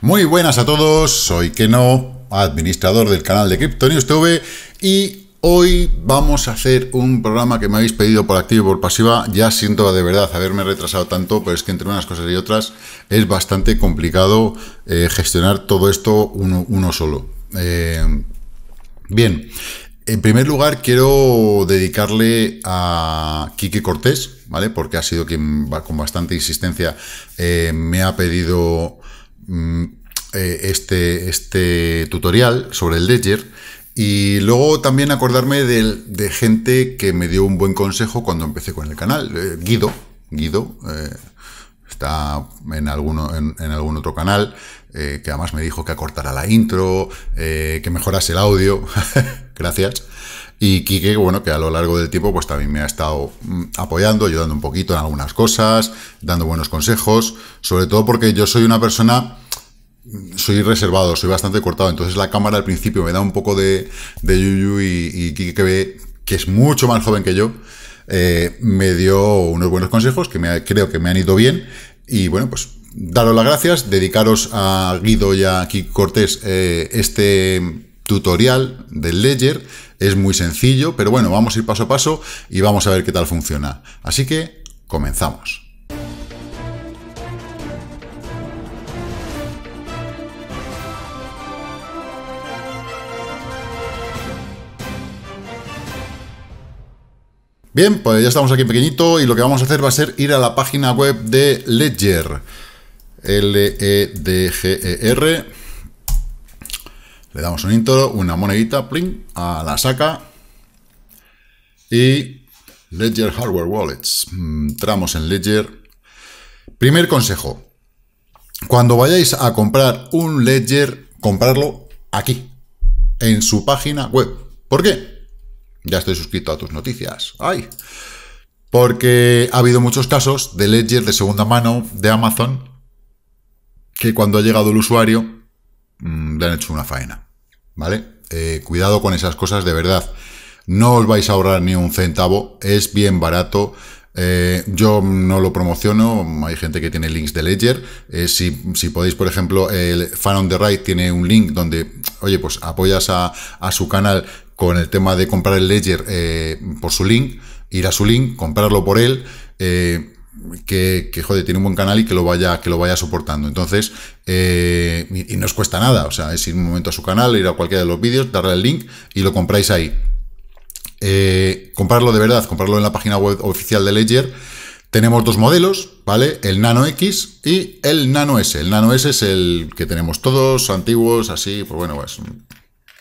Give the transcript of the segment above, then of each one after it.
Muy buenas a todos, soy Keno, administrador del canal de Cryptonews TV y hoy vamos a hacer un programa que me habéis pedido por activo y por pasiva. Ya siento de verdad haberme retrasado tanto, pero es que entre unas cosas y otras es bastante complicado eh, gestionar todo esto uno, solo. Eh, bien, en primer lugar, quiero dedicarle a Quique Cortés, ¿vale? Porque ha sido quien con bastante insistencia eh, me ha pedido Mm, eh, este, este tutorial sobre el Ledger. Y luego también acordarme de, gente que me dio un buen consejo cuando empecé con el canal. Eh, Guido, Guido, eh, está en, algún otro canal, que además me dijo que acortara la intro, que mejorase el audio. Gracias. Y Quique, bueno, que a lo largo del tiempo pues también me ha estado mm, apoyando, ayudando un poquito en algunas cosas, dando buenos consejos, sobre todo porque yo soy una persona mm, soy reservado, soy bastante cortado, entonces la cámara al principio me da un poco de, de yuyu y, y Quique que, es mucho más joven que yo, eh, me dio unos buenos consejos que me, creo que me han ido bien y bueno, pues daros las gracias, dedicaros a Guido y a Quique Cortés eh, este tutorial del Ledger es muy sencillo, pero bueno, vamos a ir paso a paso y vamos a ver qué tal funciona. Así que, comenzamos. Bien, pues ya estamos aquí pequeñito y lo que vamos a hacer va a ser ir a la página web de Ledger. L-E-D-G-E-R le damos un intro, una monedita, pling, a la saca. Y Ledger Hardware Wallets. Entramos mm, en Ledger. Primer consejo. Cuando vayáis a comprar un Ledger, comprarlo aquí, en su página web. ¿Por qué? Ya estoy suscrito a tus noticias. ¡Ay! Porque ha habido muchos casos de Ledger de segunda mano de Amazon que cuando ha llegado el usuario Mm, le han hecho una faena. ¿Vale? Eh, cuidado con esas cosas de verdad. No os vais a ahorrar ni un centavo, es bien barato. Eh, yo no lo promociono, hay gente que tiene links de Ledger. Eh, si, podéis, por ejemplo, el Fan on the Right tiene un link donde, oye, pues apoyas a, su canal con el tema de comprar el Ledger por su link, ir a su link, comprarlo por él que, joder, tiene un buen canal y que lo vaya, que lo vaya soportando. Entonces, eh, y, no os cuesta nada, o sea, es ir un momento a su canal, ir a cualquiera de los vídeos, darle el link y lo compráis ahí. Eh, comprarlo de verdad, comprarlo en la página web oficial de Ledger. Tenemos dos modelos, ¿vale? El Nano X y el Nano S. El Nano S es el que tenemos todos, antiguos, así, pues bueno, pues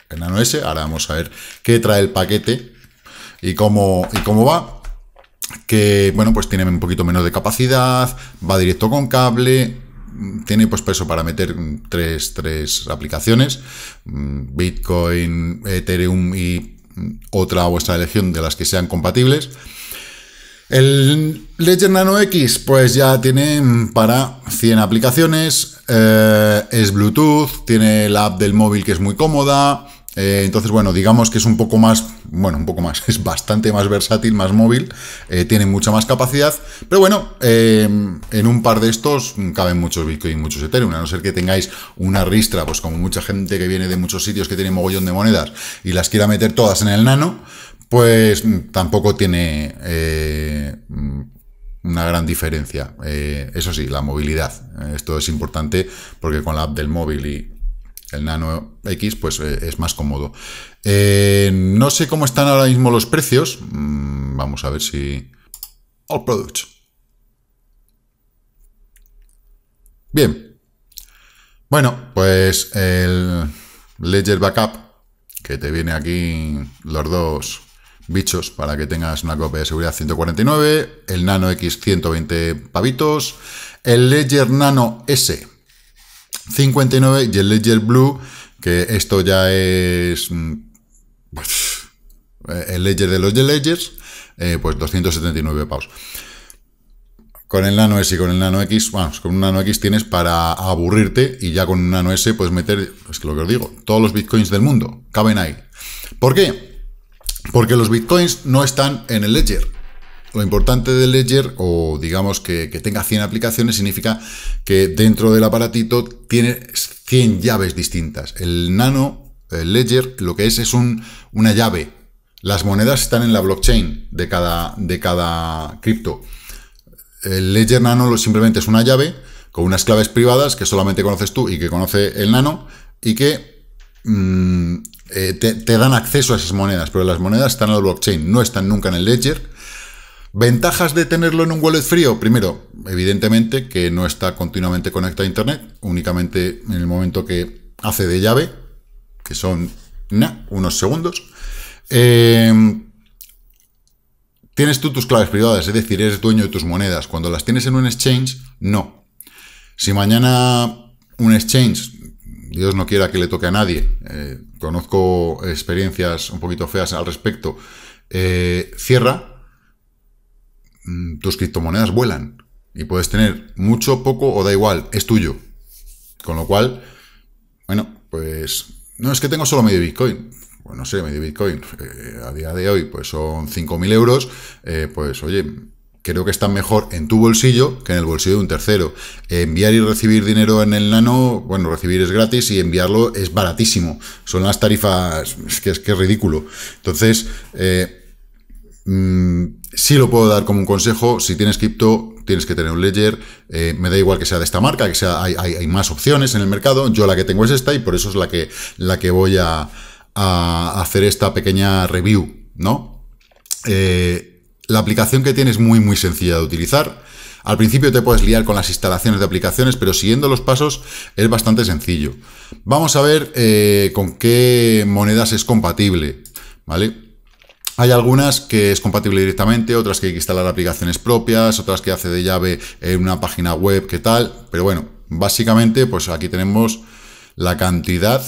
el Nano S. Ahora vamos a ver qué trae el paquete y cómo, y cómo va que, bueno, pues tiene un poquito menos de capacidad, va directo con cable, tiene pues peso para meter tres, tres aplicaciones, mm, Bitcoin, Ethereum y mm, otra vuestra elección de las que sean compatibles. El Ledger Nano X, pues ya tiene para 100 aplicaciones, eh, es Bluetooth, tiene la app del móvil que es muy cómoda, eh, entonces, bueno, digamos que es un poco más, bueno, un poco más, es bastante más versátil, más móvil, eh, tiene mucha más capacidad, pero bueno, eh, en un par de estos caben muchos Bitcoin, muchos Ethereum, a no ser que tengáis una ristra, pues como mucha gente que viene de muchos sitios que tiene mogollón de monedas y las quiera meter todas en el nano, pues tampoco tiene una gran diferencia. eso sí, la movilidad, esto es importante porque con la app del móvil y el Nano X pues eh, es más cómodo. Eh, no sé cómo están ahora mismo los precios. Mm, vamos a ver si... All Products. Bien. Bueno, pues el Ledger Backup, que te viene aquí los dos bichos para que tengas una copia de seguridad 149, el Nano X 120 pavitos, el Ledger Nano S 59 y el Ledger Blue, que esto ya es mm, pues, eh, el Ledger de los Ledgers, eh, pues 279 paus Con el Nano S y con el Nano X, vamos, con un Nano X tienes para aburrirte y ya con un Nano S puedes meter, es que lo que os digo, todos los bitcoins del mundo caben ahí. ¿Por qué? Porque los bitcoins no están en el Ledger lo importante del Ledger, o digamos que, tenga 100 aplicaciones, significa que dentro del aparatito tiene 100 llaves distintas. El nano, el Ledger, lo que es es una llave. Las monedas están en la blockchain de cada, de cada cripto. El Ledger nano simplemente es una llave con unas claves privadas que solamente conoces tú y que conoce el nano y que mm, eh, te dan acceso a esas monedas, pero las monedas están en la blockchain, no están nunca en el ledger ¿Ventajas de tenerlo en un wallet frío? Primero, evidentemente que no está continuamente conectado a Internet, únicamente en el momento que hace de llave, que son unos segundos. Em, tienes tú tus claves privadas, es decir, eres dueño de tus monedas. Cuando las tienes en un exchange, no. Si mañana un exchange, Dios no quiera que le toque a nadie, eh, conozco experiencias un poquito feas al respecto, eh, cierra, Mm, tus criptomonedas vuelan. Y puedes tener mucho, poco o da igual, es tuyo. Con lo cual, bueno, pues... No, es que tengo solo medio Bitcoin. Pues no sé, medio Bitcoin. Eh, a día de hoy, pues son 5.000 euros. Eh, pues oye, creo que están mejor en tu bolsillo que en el bolsillo de un tercero. Enviar y recibir dinero en el nano, bueno, recibir es gratis y enviarlo es baratísimo. Son las tarifas, es que es, que es ridículo. Entonces, eh, mm, Sí lo puedo dar como un consejo, si tienes cripto, tienes que tener un ledger, eh, me da igual que sea de esta marca, que sea, hay, más opciones en el mercado, yo la que tengo es esta y por eso es la que, la que voy a, hacer esta pequeña review, ¿no? Eh, la aplicación que tiene es muy, muy sencilla de utilizar. Al principio te puedes liar con las instalaciones de aplicaciones, pero siguiendo los pasos es bastante sencillo. Vamos a ver eh, con qué monedas es compatible, ¿vale? Hay algunas que es compatible directamente, otras que hay que instalar aplicaciones propias, otras que hace de llave en una página web, qué tal. Pero bueno, básicamente, pues aquí tenemos la cantidad,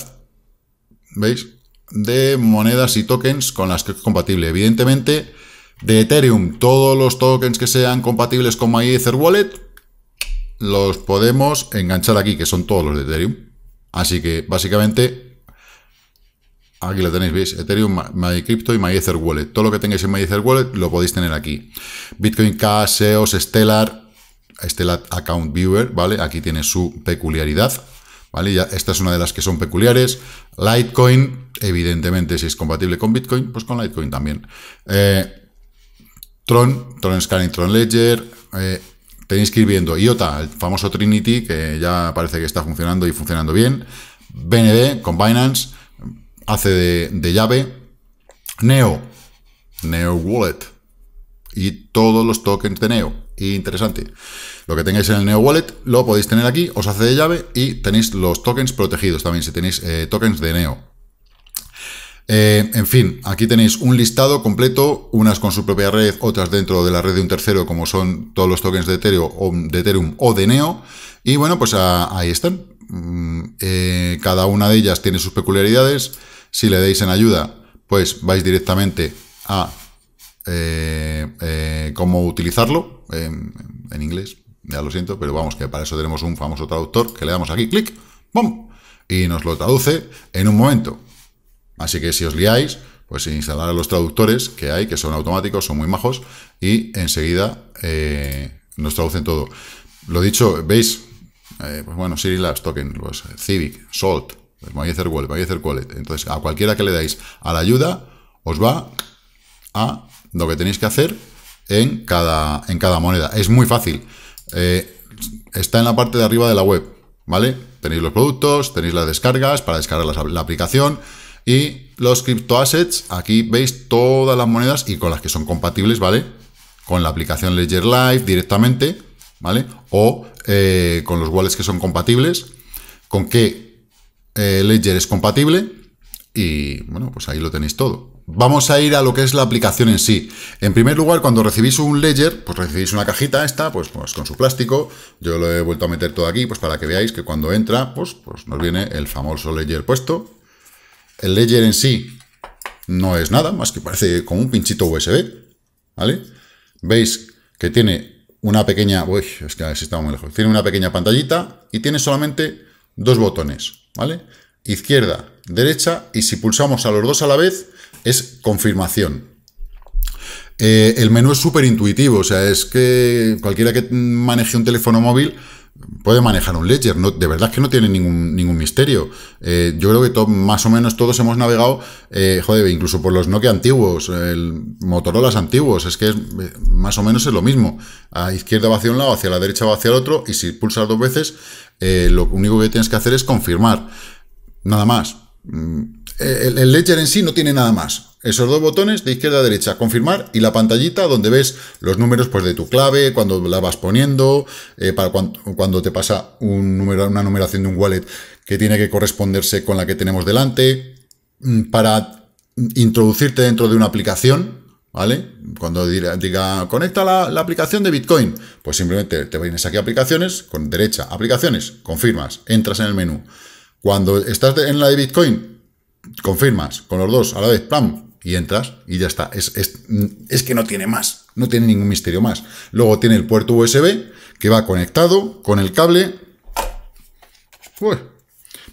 ¿veis? De monedas y tokens con las que es compatible. Evidentemente, de Ethereum, todos los tokens que sean compatibles con My Wallet, los podemos enganchar aquí, que son todos los de Ethereum. Así que, básicamente, Aquí lo tenéis, veis, Ethereum, MyCrypto y MyEtherWallet. Wallet. Todo lo que tengáis en MyEtherWallet Wallet lo podéis tener aquí. Bitcoin Cash, SEOs, Stellar, Stellar Account Viewer, ¿vale? Aquí tiene su peculiaridad, ¿vale? esta es una de las que son peculiares. Litecoin, evidentemente, si es compatible con Bitcoin, pues con Litecoin también. Eh, Tron, Tron Scanning, Tron Ledger, eh, tenéis que ir viendo IOTA, el famoso Trinity, que ya parece que está funcionando y funcionando bien, BNB con Binance, hace de, llave. Neo, Neo Wallet y todos los tokens de Neo. Interesante. Lo que tengáis en el Neo Wallet lo podéis tener aquí, os hace de llave y tenéis los tokens protegidos también, si tenéis eh, tokens de Neo. Eh, en fin, aquí tenéis un listado completo, unas con su propia red, otras dentro de la red de un tercero, como son todos los tokens de Ethereum o de, o de Neo. Y bueno, pues ah, ahí están. Mm, eh, cada una de ellas tiene sus peculiaridades. Si le deis en ayuda, pues vais directamente a eh, eh, cómo utilizarlo en, inglés. Ya lo siento, pero vamos, que para eso tenemos un famoso traductor que le damos aquí, clic, ¡pum! Y nos lo traduce en un momento. Así que si os liáis, pues instalar los traductores que hay, que son automáticos, son muy majos, y enseguida eh, nos traducen todo. Lo dicho, veis, pues bueno, Siri Labs, Token, los pues, Civic, Salt, pues voy a hacer wallet, voy a hacer wallet. Entonces, a cualquiera que le dais a la ayuda, os va a lo que tenéis que hacer en cada, en cada moneda. Es muy fácil. Eh, está en la parte de arriba de la web, ¿vale? Tenéis los productos, tenéis las descargas para descargar la, aplicación y los assets Aquí veis todas las monedas y con las que son compatibles, ¿vale? Con la aplicación Ledger Live directamente, ¿vale? O eh, con los wallets que son compatibles. ¿Con qué eh, Ledger es compatible y bueno, pues ahí lo tenéis todo. Vamos a ir a lo que es la aplicación en sí. En primer lugar, cuando recibís un Ledger, pues recibís una cajita esta, pues, pues con su plástico. Yo lo he vuelto a meter todo aquí, pues para que veáis que cuando entra, pues, pues, nos viene el famoso Ledger puesto. El Ledger en sí no es nada, más que parece como un pinchito USB, ¿vale? Veis que tiene una pequeña... Uy, es que lejos. Tiene una pequeña pantallita y tiene solamente dos botones. ¿vale? Izquierda, derecha, y si pulsamos a los dos a la vez, es confirmación. Eh, el menú es súper intuitivo, o sea, es que cualquiera que maneje un teléfono móvil puede manejar un ledger. No, de verdad que no tiene ningún, ningún misterio. Eh, yo creo que todo más o menos todos hemos navegado, eh, joder, incluso por los Nokia antiguos, el Motorolas antiguos. Es que eh, más o menos es lo mismo. A izquierda va hacia un lado, hacia la derecha va hacia el otro. Y si pulsas dos veces, eh, lo único que tienes que hacer es confirmar. Nada más. Mm, el ledger en sí no tiene nada más. Esos dos botones de izquierda a derecha, confirmar y la pantallita donde ves los números pues, de tu clave, cuando la vas poniendo, eh, para cuando, te pasa un número, una numeración de un wallet que tiene que corresponderse con la que tenemos delante, mm, para introducirte dentro de una aplicación, ¿vale? Cuando diga, conecta la, la, aplicación de Bitcoin, pues simplemente te vienes aquí a aplicaciones, con derecha, aplicaciones, confirmas, entras en el menú. Cuando estás en la de Bitcoin, confirmas con los dos a la vez, pam, y entras y ya está. Es, que no tiene más, no tiene ningún misterio más. Luego tiene el puerto USB que va conectado con el cable.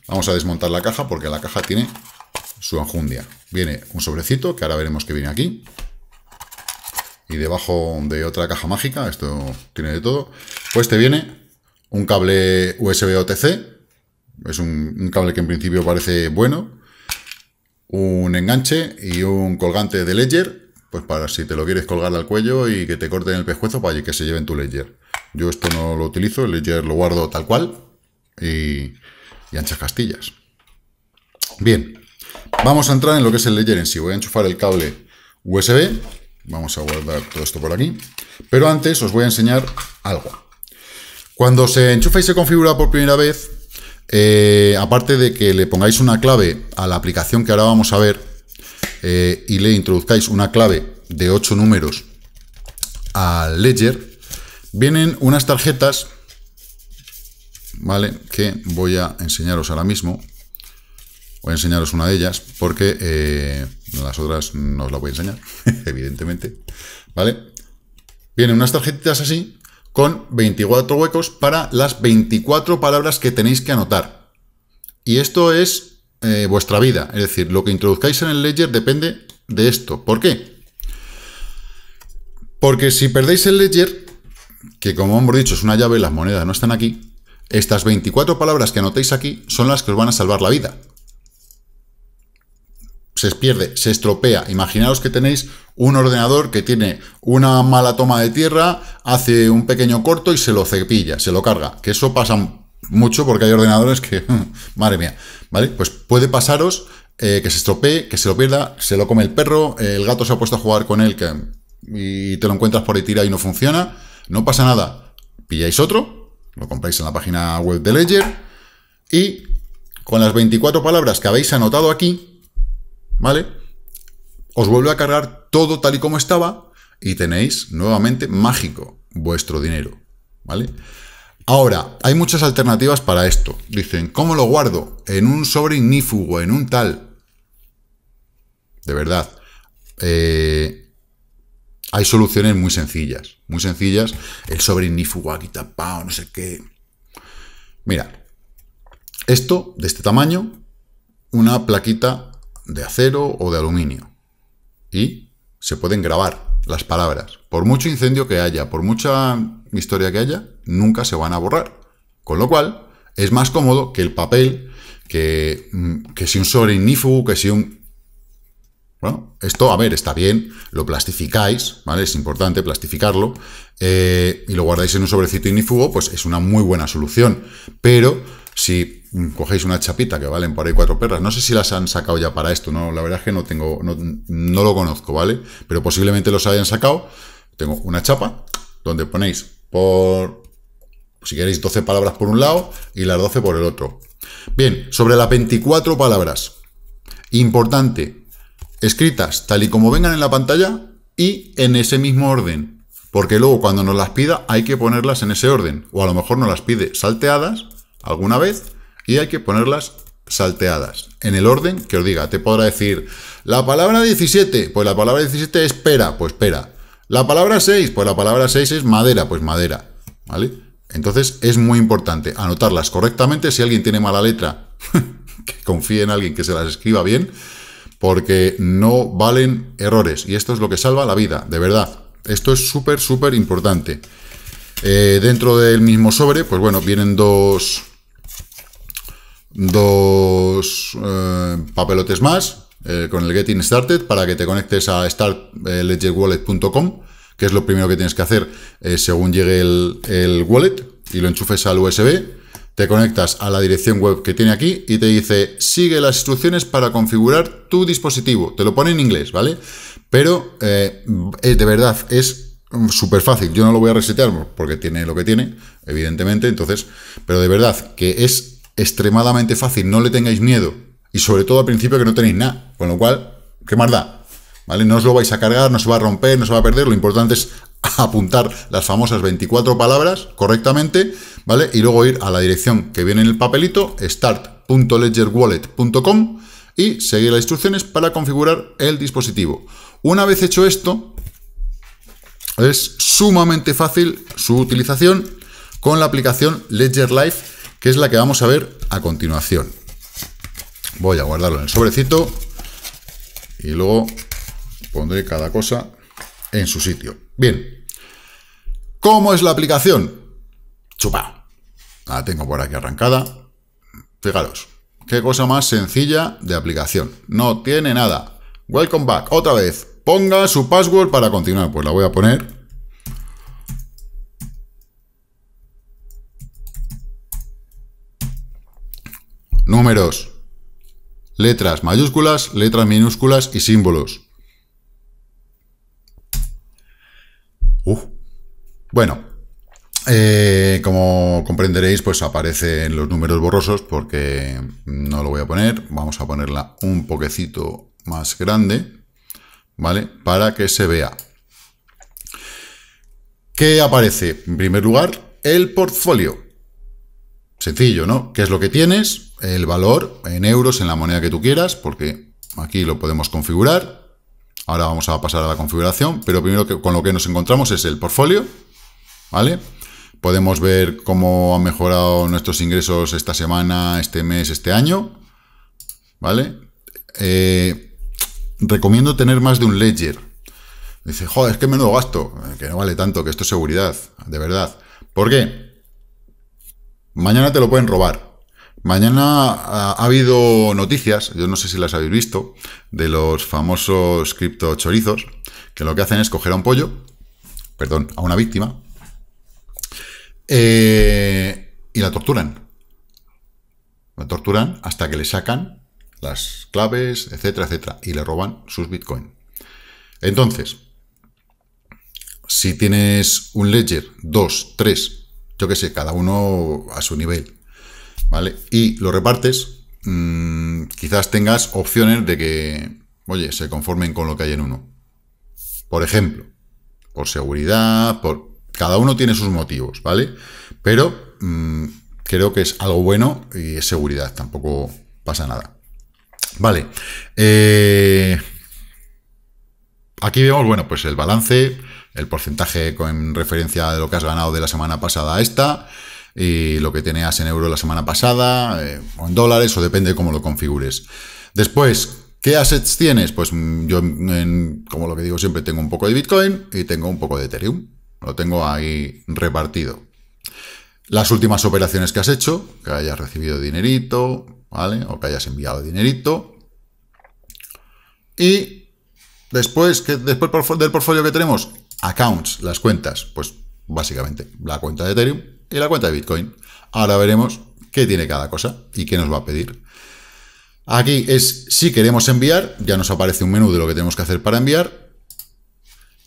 Vamos a desmontar la caja porque la caja tiene su enjundia. Viene un sobrecito que ahora veremos que viene aquí. Y debajo de otra caja mágica, esto tiene de todo, pues te viene un cable USB OTC. Es un cable que en principio parece bueno, un enganche y un colgante de ledger, pues para si te lo quieres colgar al cuello y que te corten el pescuezo para que se lleven tu ledger. Yo esto no lo utilizo, el ledger lo guardo tal cual y, y anchas castillas. Bien, vamos a entrar en lo que es el ledger en sí. Voy a enchufar el cable USB, vamos a guardar todo esto por aquí, pero antes os voy a enseñar algo. Cuando se enchufa y se configura por primera vez, eh, aparte de que le pongáis una clave a la aplicación que ahora vamos a ver eh, y le introduzcáis una clave de 8 números al Ledger, vienen unas tarjetas, ¿vale? Que voy a enseñaros ahora mismo. Voy a enseñaros una de ellas porque eh, las otras no os la voy a enseñar, evidentemente, ¿vale? Vienen unas tarjetas así con 24 huecos para las 24 palabras que tenéis que anotar. Y esto es eh, vuestra vida, es decir, lo que introduzcáis en el ledger depende de esto. ¿Por qué? Porque si perdéis el ledger, que como hemos dicho es una llave, las monedas no están aquí, estas 24 palabras que anotéis aquí son las que os van a salvar la vida se pierde, se estropea. Imaginaos que tenéis un ordenador que tiene una mala toma de tierra, hace un pequeño corto y se lo cepilla, se lo carga. Que eso pasa mucho porque hay ordenadores que, madre mía, ¿vale? Pues puede pasaros eh, que se estropee, que se lo pierda, se lo come el perro, eh, el gato se ha puesto a jugar con él que, y te lo encuentras por ahí tira y no funciona. No pasa nada. Pilláis otro, lo compráis en la página web de Ledger y con las 24 palabras que habéis anotado aquí, ¿vale? Os vuelve a cargar todo tal y como estaba y tenéis nuevamente mágico vuestro dinero, ¿vale? Ahora, hay muchas alternativas para esto. Dicen, ¿cómo lo guardo? ¿En un sobre ignífugo? ¿En un tal? De verdad. Eh, hay soluciones muy sencillas. Muy sencillas. El sobre ignífugo aquí tapado, no sé qué. Mira, esto de este tamaño, una plaquita de acero o de aluminio. Y se pueden grabar las palabras. Por mucho incendio que haya, por mucha historia que haya, nunca se van a borrar. Con lo cual, es más cómodo que el papel, que, mm, si un sobre inífugo, que si un... Bueno, esto, a ver, está bien, lo plastificáis, ¿vale? Es importante plastificarlo, eh, y lo guardáis en un sobrecito inífugo, pues es una muy buena solución. Pero si cogéis una chapita que valen por ahí cuatro perras, no sé si las han sacado ya para esto, no, la verdad es que no tengo, no, no lo conozco, ¿vale? Pero posiblemente los hayan sacado. Tengo una chapa donde ponéis por, si queréis, 12 palabras por un lado y las 12 por el otro. Bien, sobre las 24 palabras. Importante, escritas tal y como vengan en la pantalla y en ese mismo orden. Porque luego cuando nos las pida hay que ponerlas en ese orden. O a lo mejor nos las pide salteadas alguna vez y hay que ponerlas salteadas en el orden que os diga. Te podrá decir, la palabra 17, pues la palabra 17 es pera, pues pera. La palabra 6, pues la palabra 6 es madera, pues madera. ¿Vale? Entonces es muy importante anotarlas correctamente. Si alguien tiene mala letra, que confíe en alguien que se las escriba bien, porque no valen errores. Y esto es lo que salva la vida, de verdad. Esto es súper, súper importante. Eh, dentro del mismo sobre, pues bueno, vienen dos, dos eh, papelotes más eh, con el Getting Started para que te conectes a startledgerwallet.com, que es lo primero que tienes que hacer eh, según llegue el, el, wallet y lo enchufes al USB. Te conectas a la dirección web que tiene aquí y te dice sigue las instrucciones para configurar tu dispositivo. Te lo pone en inglés, ¿vale? Pero es de verdad, es súper fácil. Yo no lo voy a resetear porque tiene lo que tiene, evidentemente. Entonces, pero de verdad que es extremadamente fácil, no le tengáis miedo. Y sobre todo al principio que no tenéis nada. Con lo cual, qué más da. ¿Vale? No os lo vais a cargar, no se va a romper, no se va a perder. Lo importante es apuntar las famosas 24 palabras correctamente, ¿vale? Y luego ir a la dirección que viene en el papelito, start.ledgerwallet.com y seguir las instrucciones para configurar el dispositivo. Una vez hecho esto, es sumamente fácil su utilización con la aplicación Ledger Live que es la que vamos a ver a continuación. Voy a guardarlo en el sobrecito y luego pondré cada cosa en su sitio. Bien, ¿cómo es la aplicación? Chupa. La tengo por aquí arrancada. Fijaros, qué cosa más sencilla de aplicación. No tiene nada. Welcome back, otra vez. Ponga su password para continuar. Pues la voy a poner números, letras mayúsculas, letras minúsculas y símbolos. Uf. Bueno, eh, como comprenderéis, pues aparecen los números borrosos porque no lo voy a poner. Vamos a ponerla un poquecito más grande, ¿vale? Para que se vea. ¿Qué aparece? En primer lugar, el portfolio. Sencillo, ¿no? ¿Qué es lo que tienes? el valor en euros, en la moneda que tú quieras, porque aquí lo podemos configurar. Ahora vamos a pasar a la configuración, pero primero que, con lo que nos encontramos es el portfolio, ¿vale? Podemos ver cómo han mejorado nuestros ingresos esta semana, este mes, este año, ¿vale? Eh, recomiendo tener más de un ledger. Dice, joder, es que menudo gasto, eh, que no vale tanto, que esto es seguridad, de verdad. ¿Por qué? Mañana te lo pueden robar, Mañana ha, habido noticias, yo no sé si las habéis visto, de los famosos criptochorizos, que lo que hacen es coger a un pollo, perdón, a una víctima, eh, y la torturan. La torturan hasta que le sacan las claves, etcétera, etcétera, y le roban sus Bitcoin. Entonces, si tienes un ledger, dos, tres, yo qué sé, cada uno a su nivel, y lo repartes, mm, quizás tengas opciones de que, oye, se conformen con lo que hay en uno. Por ejemplo, por seguridad, por... Cada uno tiene sus motivos, ¿vale? Pero mm, creo que es algo bueno y es seguridad, tampoco pasa nada. Vale. Eh, aquí vemos, bueno, pues el balance, el porcentaje con referencia de lo que has ganado de la semana pasada a esta, y lo que tenías en euro la semana pasada, eh, o en dólares, o depende de cómo lo configures. Después, ¿qué assets tienes? Pues mm, yo, como lo que digo siempre, tengo un poco de Bitcoin y tengo un poco de Ethereum. Lo tengo ahí repartido. Las últimas operaciones que has hecho, que hayas recibido dinerito, ¿vale? O que hayas enviado dinerito. Y después, que después del portfolio que tenemos, accounts, las cuentas, pues básicamente la cuenta de Ethereum, y la cuenta de Bitcoin. Ahora veremos qué tiene cada cosa y qué nos va a pedir. Aquí es si queremos enviar, ya nos aparece un menú de lo que tenemos que hacer para enviar.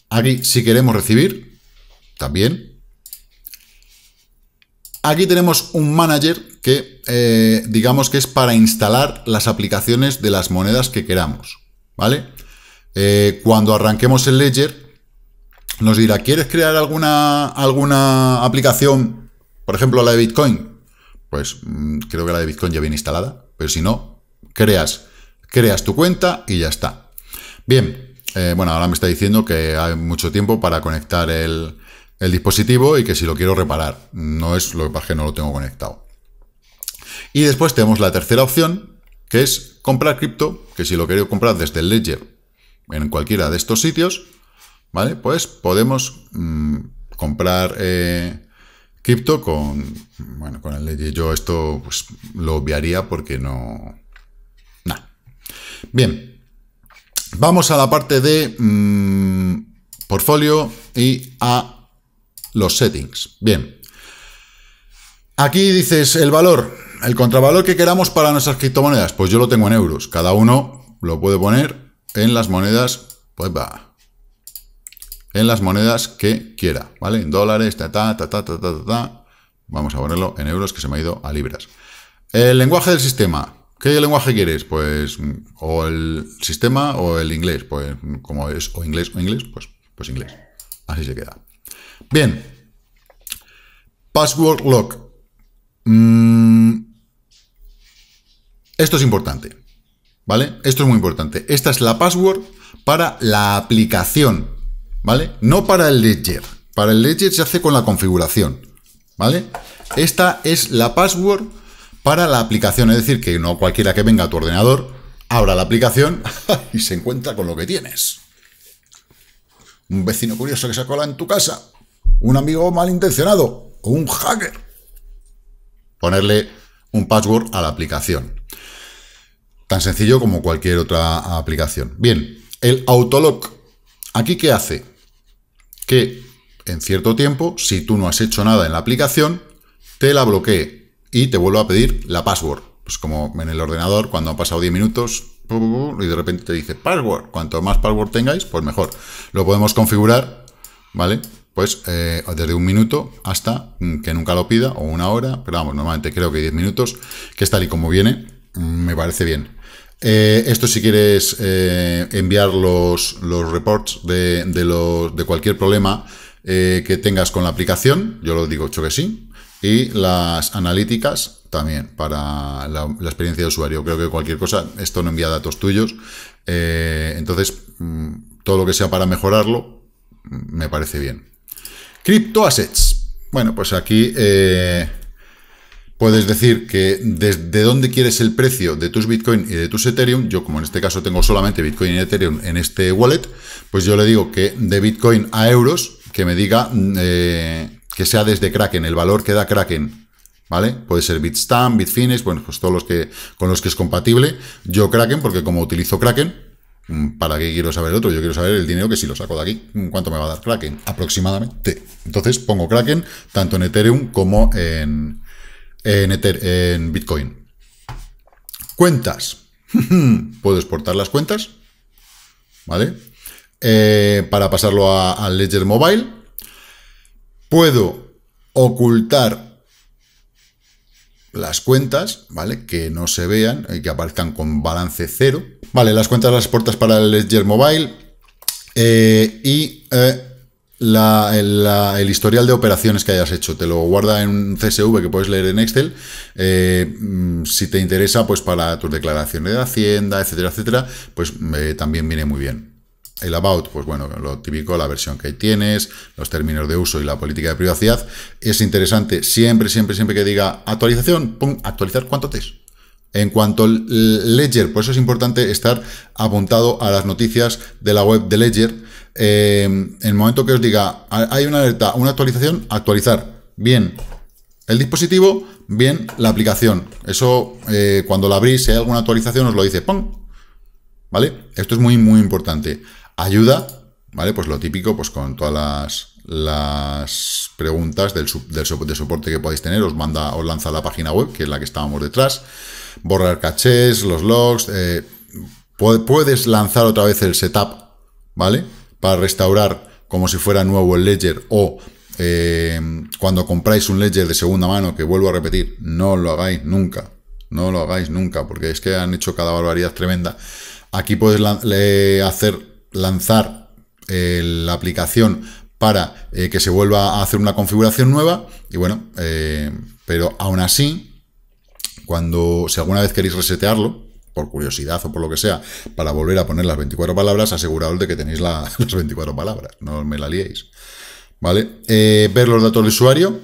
Aquí si queremos recibir, también. Aquí tenemos un manager que eh, digamos que es para instalar las aplicaciones de las monedas que queramos, ¿vale? Eh, cuando arranquemos el ledger nos dirá, ¿quieres crear alguna, alguna aplicación por ejemplo, la de Bitcoin. Pues mm, creo que la de Bitcoin ya viene instalada, pero si no, creas, creas tu cuenta y ya está. Bien, eh, bueno, ahora me está diciendo que hay mucho tiempo para conectar el, dispositivo y que si lo quiero reparar, no es lo que pasa que no lo tengo conectado. Y después tenemos la tercera opción, que es comprar cripto, que si lo quiero comprar desde el Ledger en cualquiera de estos sitios, ¿vale? Pues podemos mm, comprar eh, cripto con, bueno, con el Yo esto pues, lo obviaría porque no... Bien, vamos a la parte de mm, portfolio y a los settings. Bien, aquí dices el valor, el contravalor que queramos para nuestras criptomonedas. Pues yo lo tengo en euros. Cada uno lo puede poner en las monedas pues va, en las monedas que quiera, ¿vale? En dólares, ta, ta, ta, ta, ta, ta, ta, Vamos a ponerlo en euros, que se me ha ido a libras. El lenguaje del sistema. ¿Qué lenguaje quieres? Pues o el sistema o el inglés. Pues como es o inglés o inglés, pues, pues inglés. Así se queda. Bien. Password lock. Mm. Esto es importante. ¿Vale? Esto es muy importante. Esta es la password para la aplicación ¿vale? No para el ledger. Para el ledger se hace con la configuración, ¿vale? Esta es la password para la aplicación, es decir, que no cualquiera que venga a tu ordenador abra la aplicación y se encuentra con lo que tienes. Un vecino curioso que se cola en tu casa, un amigo malintencionado o un hacker. Ponerle un password a la aplicación. Tan sencillo como cualquier otra aplicación. Bien, el autolock. ¿Aquí qué hace? que en cierto tiempo, si tú no has hecho nada en la aplicación, te la bloquee y te vuelva a pedir la password. Pues como en el ordenador, cuando han pasado 10 minutos y de repente te dice password. Cuanto más password tengáis, pues mejor. Lo podemos configurar, ¿vale? Pues eh, desde un minuto hasta mm, que nunca lo pida, o una hora, pero vamos, normalmente creo que 10 minutos, que está tal y como viene, mm, me parece bien. Eh, esto si quieres eh, enviar los, reports de, de, cualquier problema eh, que tengas con la aplicación, yo lo digo hecho que sí, y las analíticas también para la, experiencia de usuario. Creo que cualquier cosa, esto no envía datos tuyos, entonces mm, todo lo que sea para mejorarlo mm, me parece bien. Cryptoassets. Assets. Bueno, pues aquí puedes decir que desde dónde quieres el precio de tus Bitcoin y de tus Ethereum, yo como en este caso tengo solamente Bitcoin y Ethereum en este wallet, pues yo le digo que de Bitcoin a euros, que me diga mm, eh, que sea desde Kraken, el valor que da Kraken. ¿Vale? Puede ser Bitstamp, Bitfinex, bueno, pues todos los que con los que es compatible. Yo Kraken, porque como utilizo Kraken, mm, ¿Para qué quiero saber el otro? Yo quiero saber el dinero que si lo saco de aquí, mm, ¿cuánto me va a dar Kraken? Aproximadamente. Entonces pongo Kraken tanto en Ethereum como en, en, Bitcoin. Cuentas. Puedo exportar las cuentas. ¿Vale? Eh, para pasarlo al Ledger Mobile. Puedo ocultar las cuentas, ¿vale? Que no se vean, y eh, que aparezcan con balance cero. Vale, las cuentas las exportas para el Ledger Mobile. Eh, y el historial de operaciones que hayas hecho. Te lo guarda en un CSV que puedes leer en Excel. Eh, mm, si te interesa, pues para tus declaraciones de Hacienda, etcétera, etcétera, pues también viene muy bien. El about, pues bueno, lo típico, la versión que tienes, los términos de uso y la política de privacidad. Es interesante siempre, siempre, siempre que diga actualización, pum, actualizar cuánto te En cuanto al Ledger, pues eso es importante estar apuntado a las noticias de la web de Ledger, eh, en el momento que os diga, hay una alerta, una actualización, actualizar. Bien, el dispositivo, bien la aplicación. Eso, eh, cuando la abrís, si hay alguna actualización, os lo dice, ¡pum! ¿Vale? Esto es muy, muy importante. Ayuda, ¿vale? Pues lo típico, pues con todas las, preguntas del, de soporte que podáis tener, os manda, os lanza la página web, que es la que estábamos detrás, borrar cachés, los logs, eh, puedes lanzar otra vez el setup, ¿vale? restaurar como si fuera nuevo el ledger o eh, cuando compráis un ledger de segunda mano, que vuelvo a repetir, no lo hagáis nunca, no lo hagáis nunca, porque es que han hecho cada barbaridad tremenda. Aquí puedes hacer lanzar eh, la aplicación para eh, que se vuelva a hacer una configuración nueva y bueno, pero aún así, cuando si alguna vez queréis resetearlo, por curiosidad o por lo que sea, para volver a poner las 24 palabras, aseguraos de que tenéis las 24 palabras, no me la liéis. ¿Vale? Eh, ver los datos del usuario,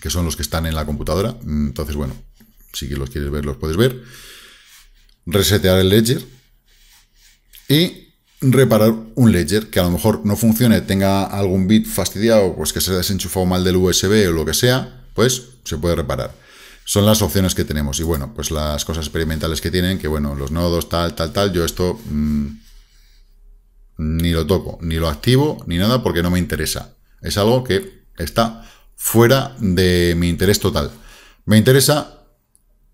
que son los que están en la computadora. Entonces, bueno, si los quieres ver, los puedes ver. Resetear el ledger. Y reparar un ledger que a lo mejor no funcione, tenga algún bit fastidiado, pues que se ha desenchufado mal del USB o lo que sea, pues se puede reparar son las opciones que tenemos. Y bueno, pues las cosas experimentales que tienen, que bueno, los nodos, tal, tal, tal, yo esto mm, ni lo toco, ni lo activo, ni nada, porque no me interesa. Es algo que está fuera de mi interés total. Me interesa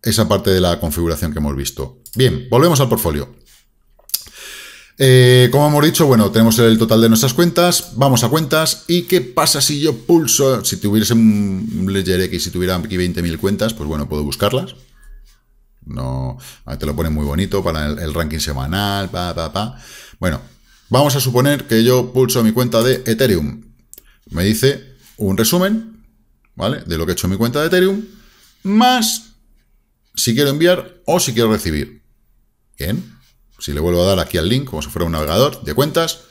esa parte de la configuración que hemos visto. Bien, volvemos al portfolio. Eh, como hemos dicho, bueno, tenemos el total de nuestras cuentas, vamos a cuentas, y qué pasa si yo pulso, si tuviese un Ledger X, si tuviera aquí 20.000 cuentas, pues bueno, puedo buscarlas. No, te lo ponen muy bonito para el, ranking semanal, pa, pa, pa. Bueno, vamos a suponer que yo pulso mi cuenta de Ethereum. Me dice un resumen, ¿vale? De lo que he hecho en mi cuenta de Ethereum, más si quiero enviar o si quiero recibir. Bien, si le vuelvo a dar aquí al link, como si fuera un navegador de cuentas,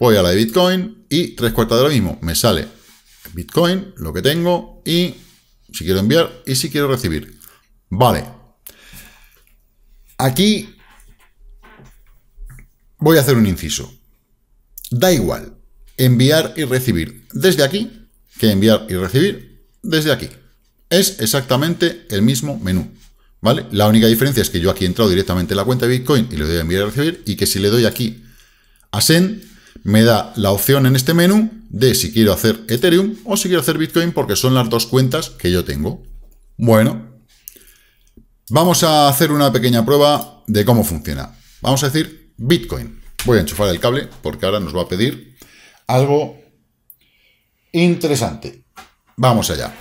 voy a la de Bitcoin y tres cuartas de lo mismo. Me sale Bitcoin, lo que tengo, y si quiero enviar y si quiero recibir. Vale. Aquí voy a hacer un inciso. Da igual enviar y recibir desde aquí que enviar y recibir desde aquí. Es exactamente el mismo menú. ¿Vale? La única diferencia es que yo aquí he entrado directamente en la cuenta de Bitcoin y le doy a enviar y recibir y que si le doy aquí a send, me da la opción en este menú de si quiero hacer Ethereum o si quiero hacer Bitcoin porque son las dos cuentas que yo tengo. Bueno, vamos a hacer una pequeña prueba de cómo funciona. Vamos a decir Bitcoin. Voy a enchufar el cable porque ahora nos va a pedir algo interesante. Vamos allá.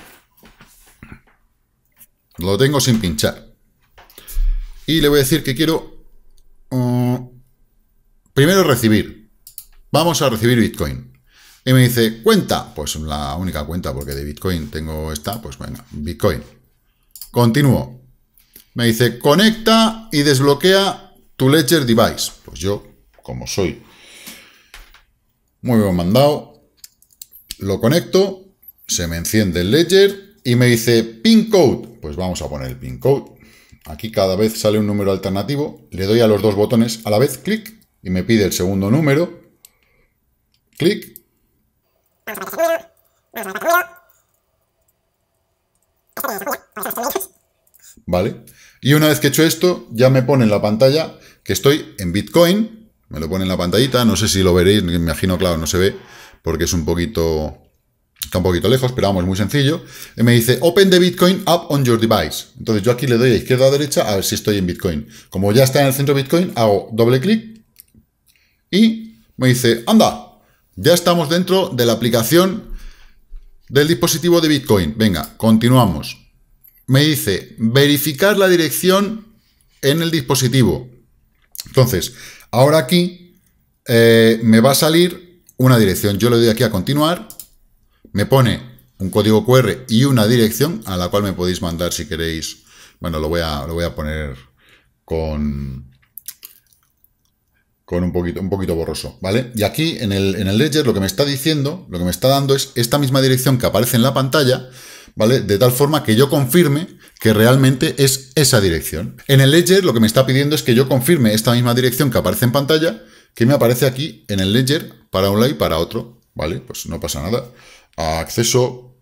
Lo tengo sin pinchar. Y le voy a decir que quiero... Uh, primero recibir. Vamos a recibir Bitcoin. Y me dice, cuenta. Pues la única cuenta, porque de Bitcoin tengo esta. Pues venga, Bitcoin. Continúo. Me dice, conecta y desbloquea tu Ledger Device. Pues yo, como soy muy bien mandado, lo conecto, se me enciende el Ledger y me dice, pin code. Pues vamos a poner el pin code. Aquí cada vez sale un número alternativo, le doy a los dos botones a la vez, clic, y me pide el segundo número, clic. ¿Vale? Y una vez que he hecho esto, ya me pone en la pantalla que estoy en Bitcoin, me lo pone en la pantallita, no sé si lo veréis, me imagino, claro, no se ve, porque es un poquito Está un poquito lejos, pero vamos, muy sencillo. Y me dice, open the Bitcoin app on your device. Entonces yo aquí le doy a izquierda a derecha a ver si estoy en Bitcoin. Como ya está en el centro Bitcoin, hago doble clic y me dice, anda, ya estamos dentro de la aplicación del dispositivo de Bitcoin. Venga, continuamos. Me dice, verificar la dirección en el dispositivo. Entonces, ahora aquí eh, me va a salir una dirección. Yo le doy aquí a continuar me pone un código QR y una dirección a la cual me podéis mandar si queréis. Bueno, lo voy a, lo voy a poner con, con un poquito, un poquito borroso, ¿vale? Y aquí en el, en el ledger lo que me está diciendo, lo que me está dando es esta misma dirección que aparece en la pantalla, ¿vale? De tal forma que yo confirme que realmente es esa dirección. En el ledger lo que me está pidiendo es que yo confirme esta misma dirección que aparece en pantalla, que me aparece aquí en el ledger para un lado y para otro, ¿vale? Pues no pasa nada acceso.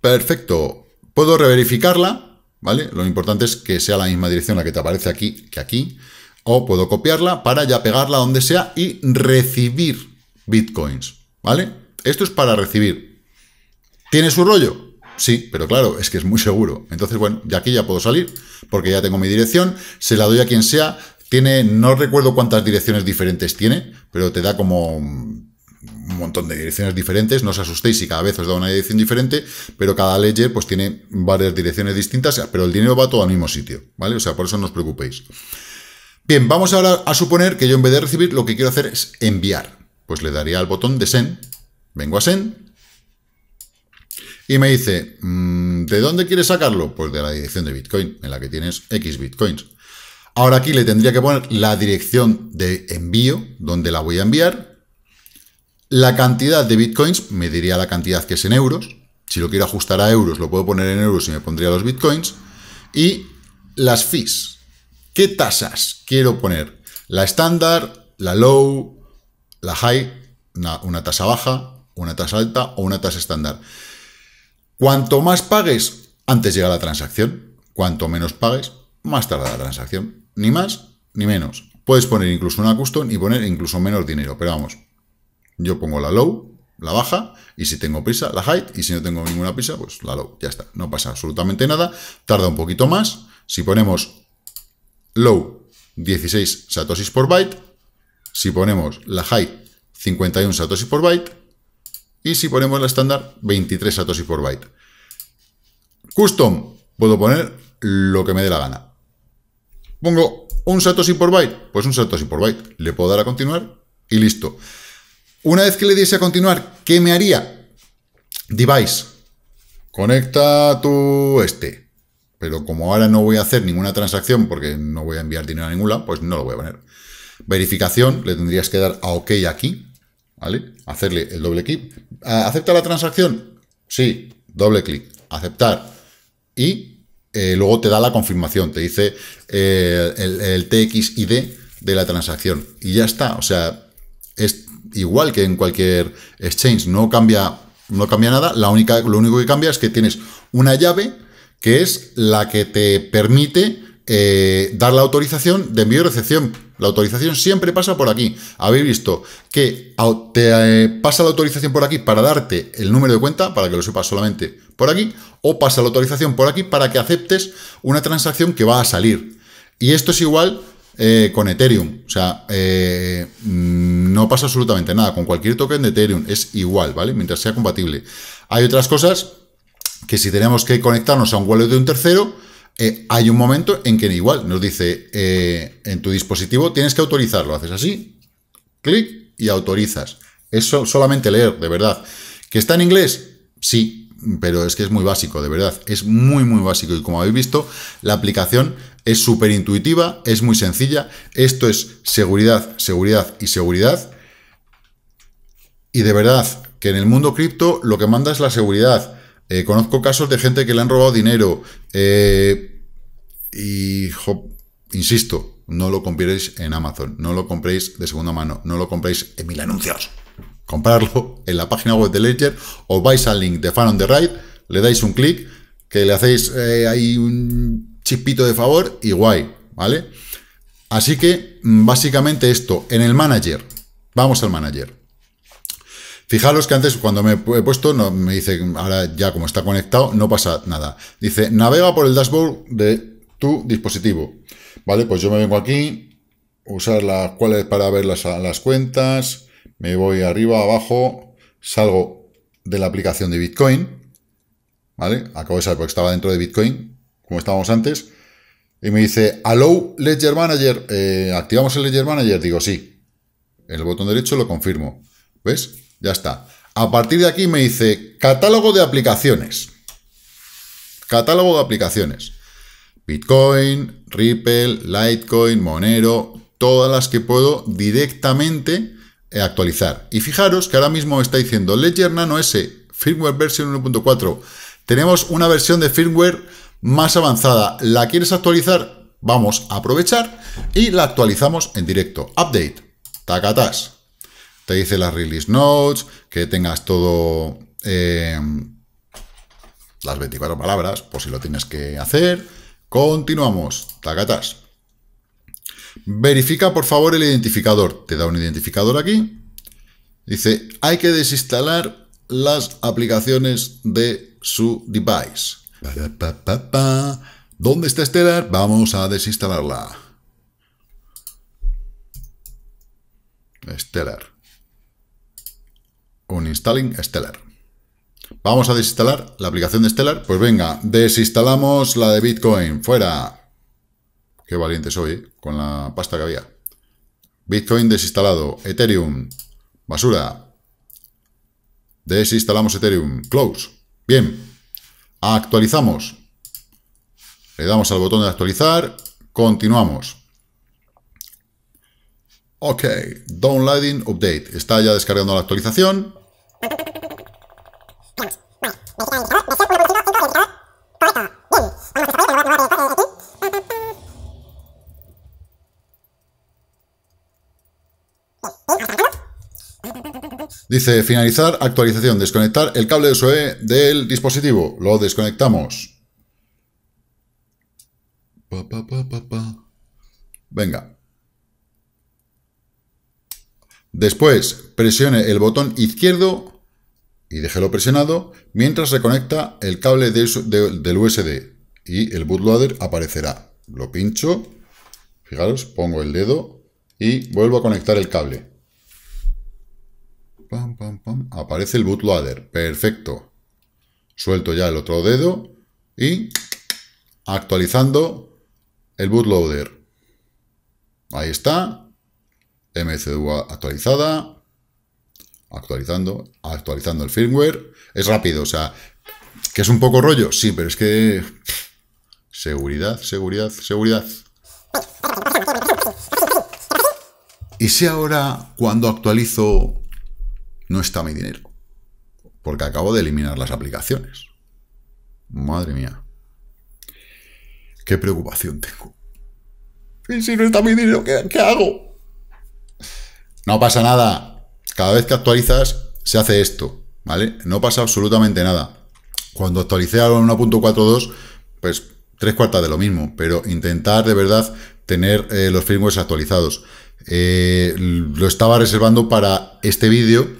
Perfecto. Puedo reverificarla, ¿vale? Lo importante es que sea la misma dirección la que te aparece aquí que aquí. O puedo copiarla para ya pegarla donde sea y recibir bitcoins, ¿vale? Esto es para recibir. ¿Tiene su rollo? Sí, pero claro, es que es muy seguro. Entonces, bueno, ya aquí ya puedo salir, porque ya tengo mi dirección, se la doy a quien sea. Tiene, no recuerdo cuántas direcciones diferentes tiene, pero te da como montón de direcciones diferentes, no os asustéis si cada vez os da una dirección diferente, pero cada ledger pues tiene varias direcciones distintas, pero el dinero va todo al mismo sitio, ¿vale? O sea, por eso no os preocupéis. Bien, vamos ahora a suponer que yo en vez de recibir lo que quiero hacer es enviar. Pues le daría al botón de send, vengo a send, y me dice, mm, ¿de dónde quieres sacarlo? Pues de la dirección de Bitcoin, en la que tienes X Bitcoins. Ahora aquí le tendría que poner la dirección de envío, donde la voy a enviar, la cantidad de bitcoins me diría la cantidad que es en euros. Si lo quiero ajustar a euros, lo puedo poner en euros y me pondría los bitcoins. Y las fees. ¿Qué tasas quiero poner? La estándar, la low, la high, una, tasa baja, una tasa alta o una tasa estándar. Cuanto más pagues, antes llega la transacción. Cuanto menos pagues, más tarda la transacción. Ni más ni menos. Puedes poner incluso una custom y poner incluso menos dinero, pero vamos, yo pongo la low, la baja, y si tengo prisa, la height, y si no tengo ninguna prisa, pues la low, ya está. No pasa absolutamente nada, tarda un poquito más. Si ponemos low 16 satosis por byte, si ponemos la height 51 satosis por byte, y si ponemos la estándar 23 satoshis por byte. Custom, puedo poner lo que me dé la gana. Pongo un satosis por byte, pues un satosis por byte. Le puedo dar a continuar y listo. Una vez que le diese a continuar, ¿qué me haría? Device, conecta tu este. Pero como ahora no voy a hacer ninguna transacción porque no voy a enviar dinero a ninguna, pues no lo voy a poner. Verificación, le tendrías que dar a OK aquí, ¿vale? Hacerle el doble clic. Ah, ¿Acepta la transacción? Sí, doble clic, aceptar. Y eh, luego te da la confirmación, te dice eh, el, el TXID de la transacción. Y ya está, o sea, es igual que en cualquier exchange, no cambia, no cambia nada, la única, lo único que cambia es que tienes una llave que es la que te permite eh, dar la autorización de envío y recepción. La autorización siempre pasa por aquí. Habéis visto que te eh, pasa la autorización por aquí para darte el número de cuenta, para que lo sepas solamente por aquí, o pasa la autorización por aquí para que aceptes una transacción que va a salir. Y esto es igual eh, con Ethereum. O sea, eh. Mm, no pasa absolutamente nada. Con cualquier token de Ethereum es igual, ¿vale? Mientras sea compatible. Hay otras cosas que si tenemos que conectarnos a un wallet de un tercero, eh, hay un momento en que igual nos dice eh, en tu dispositivo tienes que autorizarlo. Haces así, clic y autorizas. Eso solamente leer, de verdad. ¿Que está en inglés? Sí, pero es que es muy básico, de verdad. Es muy, muy básico. Y como habéis visto, la aplicación es súper intuitiva, es muy sencilla. Esto es seguridad, seguridad y seguridad. Y de verdad, que en el mundo cripto lo que manda es la seguridad. Eh, conozco casos de gente que le han robado dinero. Eh, y, insisto, no lo compréis en Amazon, no lo compréis de segunda mano, no lo compréis en mil anuncios. Comprarlo en la página web de Ledger, O vais al link de Fan on the Ride, le dais un clic, que le hacéis eh, ahí un chipito de favor y guay, ¿vale? Así que, mm, básicamente esto, en el manager, vamos al manager. Fijaros que antes cuando me he puesto, no, me dice, ahora ya como está conectado, no pasa nada. Dice, navega por el dashboard de tu dispositivo. Vale, pues yo me vengo aquí, usar las cuales para ver las, las cuentas, me voy arriba, abajo, salgo de la aplicación de Bitcoin, ¿vale? Acabo de saber porque estaba dentro de Bitcoin, como estábamos antes, y me dice, Hello Ledger Manager, eh, ¿activamos el Ledger Manager? Digo, sí. el botón derecho lo confirmo. ¿Ves? Ya está. A partir de aquí me dice, catálogo de aplicaciones. Catálogo de aplicaciones. Bitcoin, Ripple, Litecoin, Monero, todas las que puedo directamente eh, actualizar. Y fijaros que ahora mismo está diciendo Ledger Nano S, firmware Version 1.4. Tenemos una versión de firmware más avanzada. ¿La quieres actualizar? Vamos a aprovechar y la actualizamos en directo. Update. Tacatas. Te dice las release notes, que tengas todo... Em, las 24 palabras, por si lo tienes que hacer. Continuamos. Tacatas. Verifica por favor el identificador. Te da un identificador aquí. Dice, hay que desinstalar las aplicaciones de su device. ¿Dónde está Stellar? Vamos a desinstalarla. Stellar. Uninstalling Stellar. Vamos a desinstalar la aplicación de Stellar. Pues venga, desinstalamos la de Bitcoin. ¡Fuera! Qué valiente soy ¿eh? con la pasta que había. Bitcoin desinstalado. Ethereum. Basura. Desinstalamos Ethereum. Close. Bien. Actualizamos. Le damos al botón de actualizar. Continuamos. Ok, downloading update. Está ya descargando la actualización. Dice, finalizar actualización, desconectar el cable USB del dispositivo. Lo desconectamos. Venga. Después, presione el botón izquierdo y déjelo presionado mientras reconecta el cable del USB y el bootloader aparecerá. Lo pincho, fijaros, pongo el dedo y vuelvo a conectar el cable. Pam, pam, pam. Aparece el bootloader. Perfecto. Suelto ya el otro dedo y actualizando el bootloader. Ahí está. MCU actualizada. Actualizando, actualizando el firmware. Es rápido, o sea, que es un poco rollo. Sí, pero es que... Seguridad, seguridad, seguridad. ¿Y si ahora cuando actualizo no está mi dinero. Porque acabo de eliminar las aplicaciones. Madre mía. Qué preocupación tengo. ¿Y si no está mi dinero, qué, hago? No pasa nada. Cada vez que actualizas, se hace esto. ¿Vale? No pasa absolutamente nada. Cuando actualicé a 1.42, pues tres cuartas de lo mismo, pero intentar de verdad tener eh, los firmwares actualizados. Eh, lo estaba reservando para este vídeo,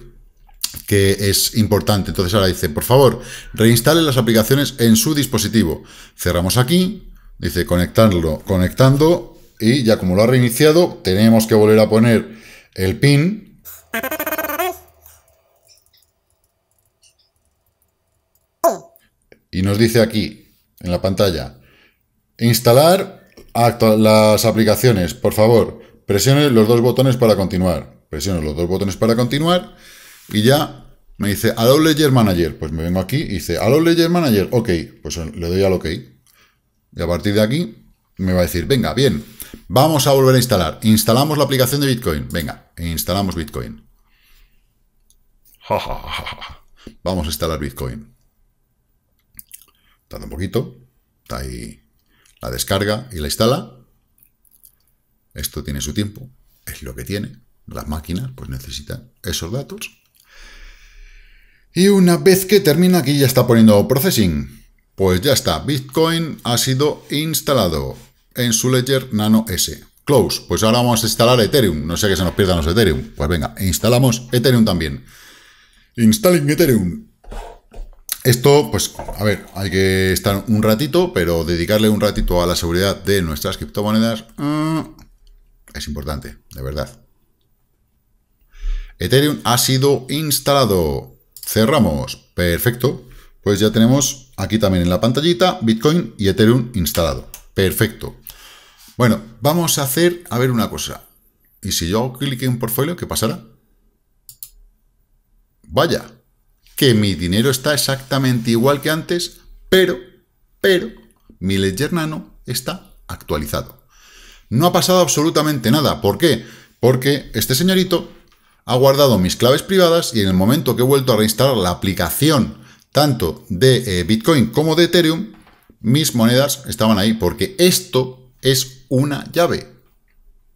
que es importante. Entonces ahora dice, por favor, reinstale las aplicaciones en su dispositivo. Cerramos aquí, dice conectarlo, conectando, y ya como lo ha reiniciado, tenemos que volver a poner el pin. Y nos dice aquí, en la pantalla, instalar las aplicaciones, por favor, presione los dos botones para continuar. Presione los dos botones para continuar y ya me dice, Allow Ledger Manager. Pues me vengo aquí y dice, Allow Ledger Manager. Ok, pues le doy al OK. Y a partir de aquí me va a decir, venga, bien, vamos a volver a instalar. Instalamos la aplicación de Bitcoin. Venga, e instalamos Bitcoin. Vamos a instalar Bitcoin. Tarda un poquito. Está ahí la descarga y la instala. Esto tiene su tiempo. Es lo que tiene. Las máquinas pues necesitan esos datos y una vez que termina, aquí ya está poniendo processing. Pues ya está, Bitcoin ha sido instalado en su Ledger Nano S. Close, pues ahora vamos a instalar Ethereum. No sé que se nos pierdan los Ethereum. Pues venga, instalamos Ethereum también. Installing Ethereum. Esto, pues, a ver, hay que estar un ratito, pero dedicarle un ratito a la seguridad de nuestras criptomonedas mm, es importante, de verdad. Ethereum ha sido instalado. Cerramos. Perfecto. Pues ya tenemos aquí también en la pantallita Bitcoin y Ethereum instalado. Perfecto. Bueno, vamos a hacer, a ver una cosa. ¿Y si yo hago clic en portfolio, qué pasará? Vaya, que mi dinero está exactamente igual que antes, pero, pero, mi Ledger Nano está actualizado. No ha pasado absolutamente nada. ¿Por qué? Porque este señorito ha guardado mis claves privadas y en el momento que he vuelto a reinstalar la aplicación tanto de eh, Bitcoin como de Ethereum, mis monedas estaban ahí, porque esto es una llave,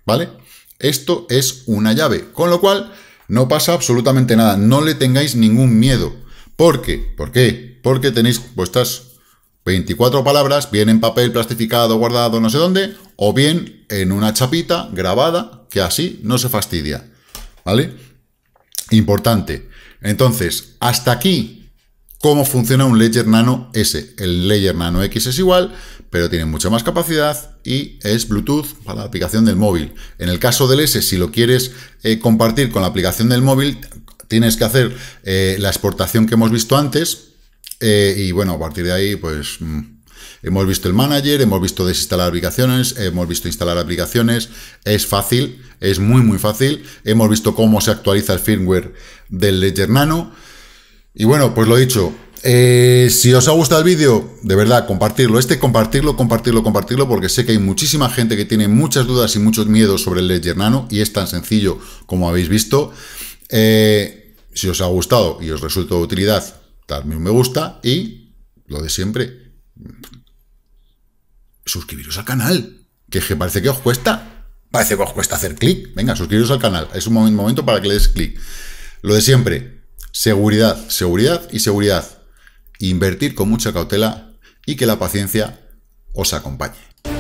¿vale? Esto es una llave, con lo cual no pasa absolutamente nada, no le tengáis ningún miedo. ¿Por qué? ¿Por qué? Porque tenéis vuestras 24 palabras, bien en papel plastificado, guardado, no sé dónde, o bien en una chapita grabada, que así no se fastidia. ¿vale? Importante. Entonces, hasta aquí, ¿cómo funciona un Ledger Nano S? El Ledger Nano X es igual, pero tiene mucha más capacidad y es Bluetooth para la aplicación del móvil. En el caso del S, si lo quieres eh, compartir con la aplicación del móvil, tienes que hacer eh, la exportación que hemos visto antes eh, y bueno, a partir de ahí, pues... Mm, Hemos visto el manager, hemos visto desinstalar aplicaciones, hemos visto instalar aplicaciones. Es fácil, es muy, muy fácil. Hemos visto cómo se actualiza el firmware del Ledger Nano. Y bueno, pues lo dicho, eh, si os ha gustado el vídeo, de verdad, compartirlo. Este compartirlo, compartirlo, compartirlo, porque sé que hay muchísima gente que tiene muchas dudas y muchos miedos sobre el Ledger Nano y es tan sencillo como habéis visto. Eh, si os ha gustado y os resultó de utilidad, dadme un me gusta y lo de siempre, suscribiros al canal, que, parece que os cuesta. Parece que os cuesta hacer clic. Venga, suscribiros al canal. Es un momento para que le des clic. Lo de siempre, seguridad, seguridad y seguridad. Invertir con mucha cautela y que la paciencia os acompañe.